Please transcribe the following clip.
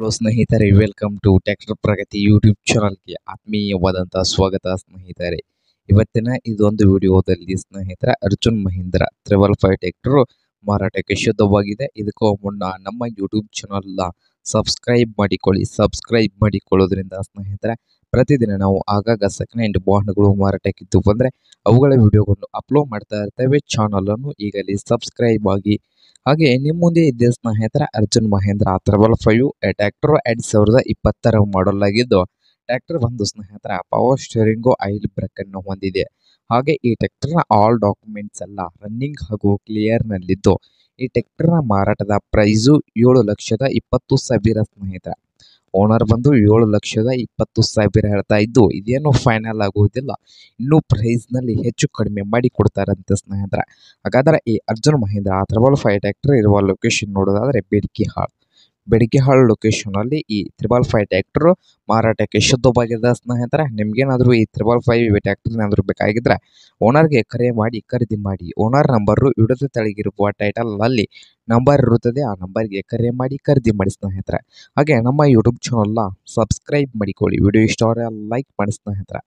hello ಸ್ನೇಹಿತರೆ welcome to tractor Pragati YouTube ಚಾನಲ್ಗೆ ಆತ್ಮೀಯವಾದಂಥ ಸ್ವಾಗತ ಸ್ನೇಹಿತರೆ ಇವತ್ತಿನ ಇದೊಂದು ವಿಡಿಯೋದಲ್ಲಿ ಸ್ನೇಹಿತರ Arjun Mahindra triple five tractor ಮಾರಾಟಕ್ಕೆ ಶುದ್ಧವಾಗಿದೆ ಇದಕ್ಕೂ ಮುನ್ನ ನಮ್ಮ ಯೂಟ್ಯೂಬ್ ಚಾನಲ್ನ ಸಬ್ಸ್ಕ್ರೈಬ್ ಮಾಡಿಕೊಳ್ಳಿ ಸಬ್ಸ್ಕ್ರೈಬ್ ಮಾಡಿಕೊಳ್ಳೋದ್ರಿಂದ ಸ್ನೇಹಿತರೆ ಪ್ರತಿದಿನ ನಾವು ಆಗಾಗ ಸೆಕೆಂಡ್ ಹ್ಯಾಂಡ್ ಬಾಂಡ್ಗಳು ಮಾರಾಟಕ್ಕಿದ್ದು ಬಂದರೆ ಅವುಗಳ ವಿಡಿಯೋಗಳನ್ನು ಅಪ್ಲೋಡ್ ಮಾಡ್ತಾ ಇರ್ತೇವೆ ಚಾನಲನ್ನು ಈಗಲೇ ಸಬ್ಸ್ಕ್ರೈಬ್ ಆಗಿ ಹಾಗೆ ನಿಮ್ಮ ಮುಂದೆ ಇದೆ ಸ್ನೇಹಿತರ Arjun Mahindra triple five tractor ಎರಡ್ ಸಾವಿರದ ಇಪ್ಪತ್ತರ ಮಾಡಲ್ ಆಗಿದ್ದು ಟ್ರ್ಯಾಕ್ಟರ್ ಒಂದು ಸ್ನೇಹಿತರ ಪವರ್ ಸ್ಟೇರಿಂಗು ಆಯಿಲ್ ಬ್ರೇಕ್ ಅನ್ನು ಹೊಂದಿದೆ ಹಾಗೆ ಈ ನ ಆಲ್ ಡಾಕ್ಯುಮೆಂಟ್ಸ್ ಎಲ್ಲ ರನ್ನಿಂಗ್ ಹಾಗೂ ಕ್ಲಿಯರ್ ನಲ್ಲಿದ್ದು ಈ ಟ್ರ್ಯಾಕ್ಟರ್ನ ಮಾರಾಟದ ಪ್ರೈಸು ಏಳು ಲಕ್ಷದ ಇಪ್ಪತ್ತು ಸಾವಿರ ಸ್ನೇಹಿತರ ಓನರ್ ಬಂದು ಏಳು ಲಕ್ಷದ ಇಪ್ಪತ್ತು ಸಾವಿರ ಹೇಳ್ತಾ ಇದ್ದು ಇದೇನು ಫೈನಲ್ ಆಗುವುದಿಲ್ಲ ಇನ್ನೂ ಪ್ರೈಸ್ನಲ್ಲಿ ಹೆಚ್ಚು ಕಡಿಮೆ ಮಾಡಿ ಕೊಡ್ತಾರಂತೆ ಸ್ನೇಹಿತರೆ ಹಾಗಾದ್ರೆ ಈ Arjun Mahindra triple five tractor ಇರುವ ಲೊಕೇಶನ್ ನೋಡೋದಾದರೆ ಹಾಳು ಹಾಳು ಲೊಕೇಶನಲ್ಲಿ ಈ ತ್ರಿಬಲ್ ಫೈವ್ ಟ್ಯಾಕ್ಟರ್ ಮಾರಾಟಕ್ಕೆ ಶುದ್ಧವಾಗಿದೆ ಸ್ನೇಹಿತರೆ ನಿಮಗೇನಾದರೂ ಈ ತ್ರಿಬಲ್ ಫೈವ್ ಟ್ಯಾಕ್ಟರ್ ಏನಾದರೂ ಓನರ್ ಓನರ್ಗೆ ಕರೆ ಮಾಡಿ ಖರೀದಿ ಮಾಡಿ ಓನರ್ ನಂಬರು ವಿಡಿಯೋದ ತಳಗಿರುವ ಅಲ್ಲಿ ನಂಬರ್ ಇರುತ್ತದೆ ಆ ನಂಬರ್ಗೆ ಕರೆ ಮಾಡಿ ಖರೀದಿ ಮಾಡಿ ಸ್ನೇಹಿತರೆ ಹಾಗೆ ನಮ್ಮ ಯೂಟ್ಯೂಬ್ ಚಾನಲ್ನ ಸಬ್ಸ್ಕ್ರೈಬ್ ಮಾಡಿಕೊಳ್ಳಿ ವಿಡಿಯೋ ಇಷ್ಟ ಲೈಕ್ ಮಾಡಿ ಸ್ನೇಹಿತರೆ